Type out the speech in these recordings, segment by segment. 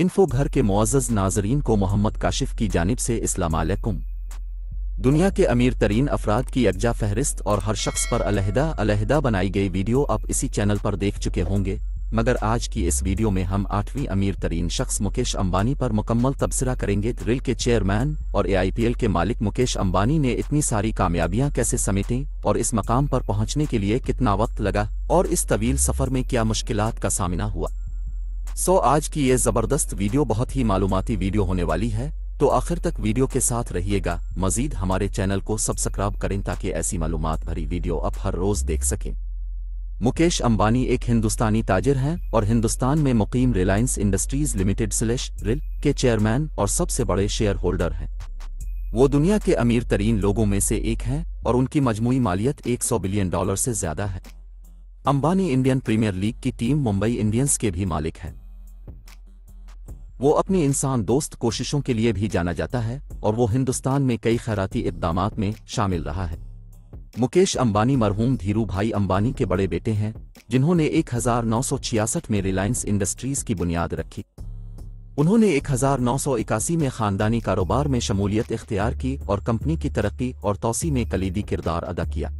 info घर के मुआज़ नाजरीन को मोहम्मद काशिफ की जानब से इस्लाम दुनिया के अमीर तरीन अफराद की अज्जा फहरिस्त और हर शख्स पर अलहदा अलहदा बनाई गई वीडियो आप इसी चैनल पर देख चुके होंगे मगर आज की इस वीडियो में हम आठवीं अमीर तरीन शख्स मुकेश अंबानी पर मुकम्मल तबसरा करेंगे रिल के चेयरमैन और एआईपीएल के मालिक मुकेश अंबानी ने इतनी सारी कामयाबियां कैसे समेटें और इस मकाम पर पहुंचने के लिए कितना वक्त लगा और इस तवील सफ़र में क्या मुश्किल का सामना हुआ सो आज की ये ज़बरदस्त वीडियो बहुत ही मालूमती वीडियो होने वाली है तो आखिर तक वीडियो के साथ रहिएगा मजीद हमारे चैनल को सब्सक्राइब करें ताकि ऐसी मालूम भरी वीडियो आप हर रोज़ देख सकें मुकेश अंबानी एक हिंदुस्तानी ताजिर हैं और हिंदुस्तान में मुकीम Reliance Industries Limited slash RIL के चेयरमैन और सबसे बड़े शेयर होल्डर हैं वो दुनिया के अमीर तरीन लोगों में से एक हैं और उनकी मजमू मालियत 100 बिलियन डॉलर से ज्यादा है अंबानी इंडियन प्रीमियर लीग की टीम मुंबई इंडियंस के भी मालिक हैं वो अपनी इंसान दोस्त कोशिशों के लिए भी जाना जाता है और वो हिंदुस्तान में कई खैराती इकदाम में शामिल रहा है मुकेश अंबानी मरहूम धीरू भाई अंबानी के बड़े बेटे हैं जिन्होंने 1966 में रिलायंस इंडस्ट्रीज की बुनियाद रखी उन्होंने 1981 में खानदानी कारोबार में शमूलियत इख्तियार की और कंपनी की तरक्की और तोसी में कलीदी किरदार अदा किया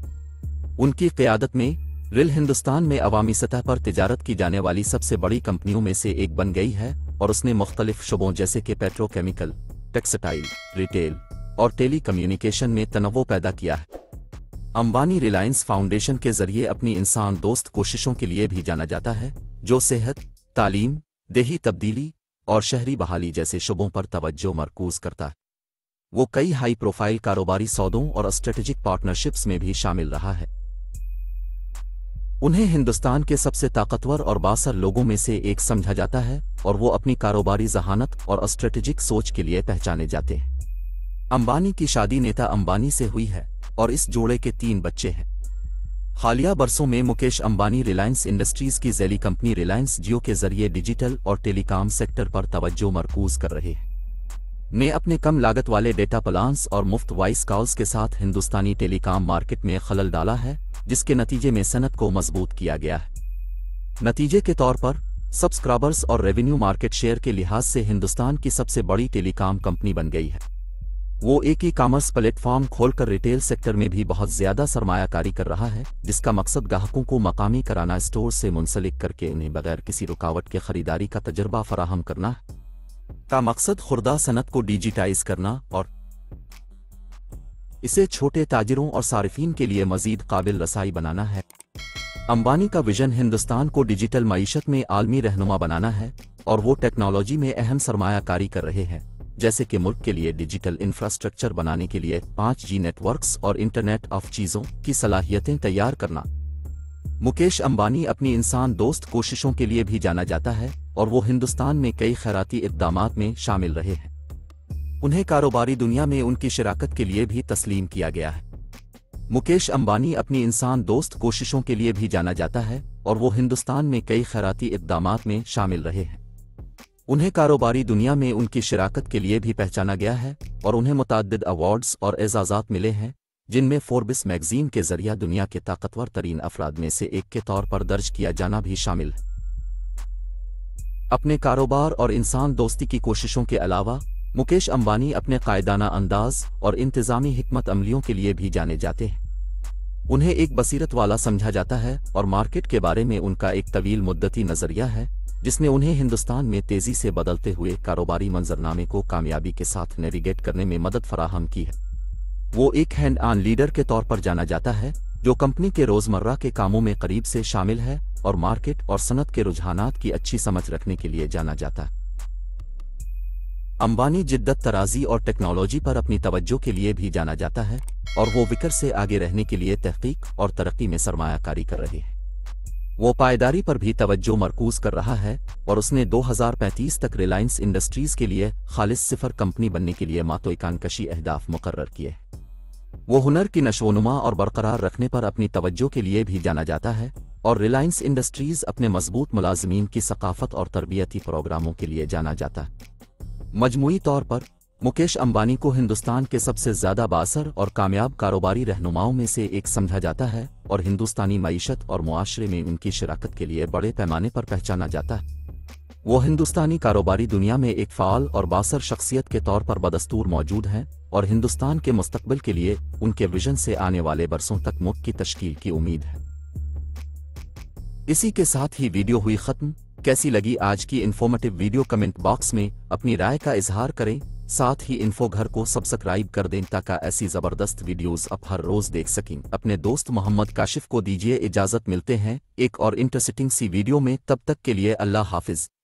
उनकी क्यादत में रिल हिंदुस्तान में अवामी सतह पर तजारत की जाने वाली सबसे बड़ी कंपनियों में से एक बन गई है और उसने मुख्तलिफ शुबों जैसे कि पेट्रोकेमिकल टेक्सटाइल रिटेल और टेली कम्युनिकेशन में तनवो पैदा किया है अंबानी रिलायंस फाउंडेशन के जरिए अपनी इंसान दोस्त कोशिशों के लिए भी जाना जाता है जो सेहत तालीम देही तब्दीली और शहरी बहाली जैसे शुबों पर तवज्जो मरकूज करता है वो कई हाई प्रोफाइल कारोबारी सौदों और स्ट्रेटेजिक पार्टनरशिप्स में भी शामिल रहा है उन्हें हिंदुस्तान के सबसे ताकतवर और बासर लोगों में से एक समझा जाता है और वो अपनी कारोबारी जहानत और स्ट्रेटेजिक सोच के लिए पहचाने जाते हैं अंबानी की शादी नेता अंबानी से हुई है और इस जोड़े के तीन बच्चे हैं हालिया बरसों में मुकेश अंबानी रिलायंस इंडस्ट्रीज की जैली कंपनी रिलायंस जियो के जरिए डिजिटल और टेलीकॉम सेक्टर पर तवज्जो मरकूज कर रहे हैं ने अपने कम लागत वाले डेटा प्लान्स और मुफ्त वॉइस कॉल्स के साथ हिंदुस्तानी टेलीकॉम मार्केट में खलल डाला है जिसके नतीजे में सनत को मजबूत किया गया है नतीजे के तौर पर सब्सक्राइबर्स और रेवेन्यू मार्केट शेयर के लिहाज से हिंदुस्तान की सबसे बड़ी टेलीकॉम कंपनी बन गई है वो एक ई कॉमर्स प्लेटफॉर्म खोलकर रिटेल सेक्टर में भी बहुत ज्यादा सरमायाकारी कर रहा है जिसका मकसद ग्राहकों को मकामी कराना स्टोर से मुंसलिक करके उन्हें बगैर किसी रुकावट के खरीदारी का तजर्बा फराहम करना का मकसद खुर्दा सनत को डिजिटाइज करना और इसे छोटे ताजिरों और सार्फिन के लिए मजीद काबिल रसाई बनाना है अंबानी का विजन हिंदुस्तान को डिजिटल मीशत में आलमी रहनुमा बनाना है और वो टेक्नोलॉजी में अहम सरमाकारी कर रहे हैं जैसे कि मुल्क के लिए डिजिटल इंफ्रास्ट्रक्चर बनाने के लिए पांच जी नेटवर्क और इंटरनेट ऑफ चीज़ों की सलाहियतें तैयार करना मुकेश अंबानी अपनी इंसान दोस्त कोशिशों के लिए भी जाना जाता है और वो हिंदुस्तान में कई खैराती इकदाम में शामिल रहे हैं उन्हें कारोबारी दुनिया में उनकी शराकत के लिए भी तस्लीम किया गया है मुकेश अंबानी अपनी इंसान दोस्त कोशिशों के लिए भी जाना जाता है और वो हिंदुस्तान में कई खैराती इकदाम में शामिल रहे हैं उन्हें कारोबारी दुनिया में उनकी शराकत के लिए भी पहचाना गया है और उन्हें मुतद अवार्ड्स और एजाजात मिले हैं जिनमें फोर्बिस मैगजीन के जरिए दुनिया के ताकतवर तरीन अफराद में से एक के तौर पर दर्ज किया जाना भी शामिल है अपने कारोबार और इंसान दोस्ती की कोशिशों के अलावा मुकेश अंबानी अपने कायदाना अंदाज और इंतजामी हमत अमलियों के लिए भी जाने जाते हैं उन्हें एक बसीरत वाला समझा जाता है और मार्केट के बारे में उनका एक तवील मुद्दती नज़रिया है जिसने उन्हें हिंदुस्तान में तेज़ी से बदलते हुए कारोबारी मंजरनामे को कामयाबी के साथ नेविगेट करने में मदद फराहम की है वो एक हैंड ऑन लीडर के तौर पर जाना जाता है जो कंपनी के रोज़मर्रा के कामों में करीब से शामिल है और मार्केट और सनत के रुझानात की अच्छी समझ रखने के लिए जाना जाता है अंबानी जिद्दत तराजी और टेक्नोलॉजी पर अपनी तवज्जो के लिए भी जाना जाता है और वो विकर से आगे रहने के लिए तहकीक और तरक्की में सरमायाकारी कर रहे हैं वो पायदारी पर भी तवज्जो मरकूज कर रहा है और उसने 2035 तक रिलायंस इंडस्ट्रीज के लिए खालिश सिफर कंपनी बनने के लिए मातो अहदाफ मुकर किए वो हुनर की नशोनुमा और बरकरार रखने पर अपनी तवज्जो के लिए भी जाना जाता है और रिलायंस इंडस्ट्रीज अपने मजबूत मुलाजमीन की सकाफत और तरबियती प्रोग्रामों के लिए जाना जाता है मजमू तौर पर मुकेश अंबानी को हिंदुस्तान के सबसे ज्यादा बासर और कामयाब कारोबारी रहनुमाओं में से एक समझा जाता है और हिंदुस्तानी मीशत और मुआशरे में उनकी शराकत के लिए बड़े पैमाने पर पहचाना जाता है वो हिंदुस्तानी कारोबारी दुनिया में एक फ़ाल और बासर शख्सियत के तौर पर बदस्तूर मौजूद हैं और हिंदुस्तान के मुस्तबिल के लिए उनके विजन से आने वाले बरसों तक मुख्य की तश्कील की उम्मीद है इसी के साथ ही वीडियो हुई ख़त्म कैसी लगी आज की इन्फॉर्मेटिव वीडियो कमेंट बॉक्स में अपनी राय का इजहार करें साथ ही इन्फो घर को सब्सक्राइब कर दें ताकि ऐसी जबरदस्त वीडियोस आप हर रोज देख सकें अपने दोस्त मोहम्मद काशिफ को दीजिए इजाजत मिलते हैं एक और इंटरसिटिंग सी वीडियो में तब तक के लिए अल्लाह हाफिज